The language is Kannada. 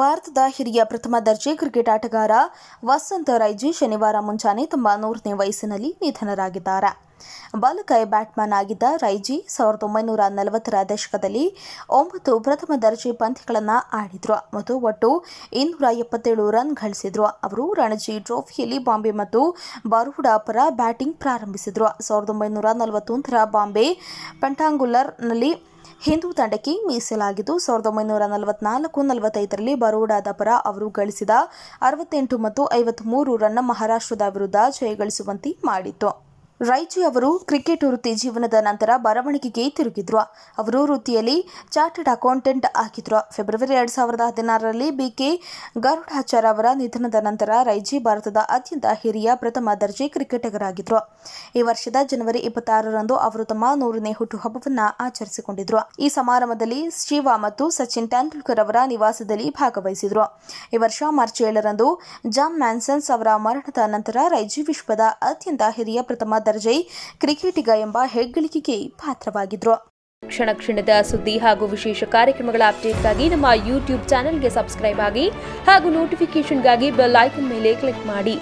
ಭಾರತದ ಹಿರಿಯ ಪ್ರಥಮ ದರ್ಜೆ ಕ್ರಿಕೆಟ್ ಆಟಗಾರ ವಸಂತ ರೈಜಿ ಶನಿವಾರ ಮುಂಜಾನೆ ತಮ್ಮ ನೂರನೇ ವಯಸ್ಸಿನಲ್ಲಿ ನಿಧನರಾಗಿದ್ದಾರೆ ಬಾಲಕೈ ಬ್ಯಾಟ್ಮನ್ ಆಗಿದ್ದ ರೈಜಿ ಸಾವಿರದ ಒಂಬೈನೂರ ನಲವತ್ತರ ದಶಕದಲ್ಲಿ ಒಂಬತ್ತು ಪ್ರಥಮ ದರ್ಜೆ ಪಂದ್ಯಗಳನ್ನು ಆಡಿದ್ರು ಮತ್ತು ಒಟ್ಟು ಇನ್ನೂರ ಎಪ್ಪತ್ತೇಳು ರನ್ ಗಳಿಸಿದ್ರು ಅವರು ರಣಜಿ ಟ್ರೋಫಿಯಲ್ಲಿ ಬಾಂಬೆ ಮತ್ತು ಬರೂಡಾ ಪರ ಬ್ಯಾಟಿಂಗ್ ಪ್ರಾರಂಭಿಸಿದ್ರು ಸಾವಿರದ ಒಂಬೈನೂರ ನಲವತ್ತೊಂದರ ಬಾಂಬೆ ಪೆಂಟಾಂಗುಲರ್ನಲ್ಲಿ ಹಿಂದೂ ತಂಡಕ್ಕೆ ಮೀಸಲಾಗಿದ್ದು ಸಾವಿರದ ಒಂಬೈನೂರ ನಲವತ್ನಾಲ್ಕು ನಲವತ್ತೈದರಲ್ಲಿ ಬರೋಡಾದ ಪರ ಅವರು ಗಳಿಸಿದ ಅರವತ್ತೆಂಟು ಮತ್ತು ಐವತ್ಮೂರು ರನ್ನ ಮಹಾರಾಷ್ಟ್ರದ ವಿರುದ್ಧ ಜಯಗಳಿಸುವಂತೆ ಮಾಡಿತು ರೈಜಿ ಅವರು ಕ್ರಿಕೆಟ್ ವೃತ್ತಿ ಜೀವನದ ನಂತರ ಬರವಣಿಗೆಗೆ ತಿರುಗಿದ್ರು ಅವರು ವೃತ್ತಿಯಲ್ಲಿ ಚಾರ್ಟೆಡ್ ಅಕೌಂಟೆಂಟ್ ಆಗಿದ್ರು ಫೆಬ್ರವರಿ ಎರಡು ಸಾವಿರದ ಹದಿನಾರರಲ್ಲಿ ಬಿಕೆ ಗರುಡಾಚಾರ್ ಅವರ ನಿಧನದ ನಂತರ ರೈಜಿ ಭಾರತದ ಅತ್ಯಂತ ಹಿರಿಯ ಪ್ರಥಮ ದರ್ಜೆ ಕ್ರಿಕೆಟಿಗರಾಗಿದ್ರು ಈ ವರ್ಷದ ಜನವರಿ ಇಪ್ಪತ್ತಾರರಂದು ಅವರು ತಮ್ಮ ನೂರನೇ ಹುಟ್ಟುಹಬ್ಬವನ್ನು ಆಚರಿಸಿಕೊಂಡಿದ್ರು ಈ ಸಮಾರಂಭದಲ್ಲಿ ಶಿವ ಮತ್ತು ಸಚಿನ್ ತೆಂಡೂಲ್ಕರ್ ಅವರ ನಿವಾಸದಲ್ಲಿ ಭಾಗವಹಿಸಿದ್ರು ಈ ವರ್ಷ ಮಾರ್ಚ್ ಏಳರಂದು ಜಾಮ್ ಮ್ಯಾನ್ಸನ್ಸ್ ಅವರ ಮರಣದ ನಂತರ ರೈಜಿ ವಿಶ್ವದ ಅತ್ಯಂತ ಹಿರಿಯ ಪ್ರಥಮ ದರ್ಜೈ ಕ್ರಿಕೆಟಿಗ ಎಂಬ ಹೆಗ್ಗಳಿಕೆಗೆ ಪಾತ್ರವಾಗಿದ್ರು ಕ್ಷಣ ಕ್ಷಣದ ಸುದ್ದಿ ಹಾಗೂ ವಿಶೇಷ ಕಾರ್ಯಕ್ರಮಗಳ ಅಪ್ಡೇಟ್ಗಾಗಿ ನಮ್ಮ ಯೂಟ್ಯೂಬ್ ಚಾನೆಲ್ಗೆ ಸಬ್ಸ್ಕ್ರೈಬ್ ಆಗಿ ಹಾಗೂ ನೋಟಿಫಿಕೇಶನ್ಗಾಗಿ ಬೆಲ್ ಐಕನ್ ಮೇಲೆ ಕ್ಲಿಕ್ ಮಾಡಿ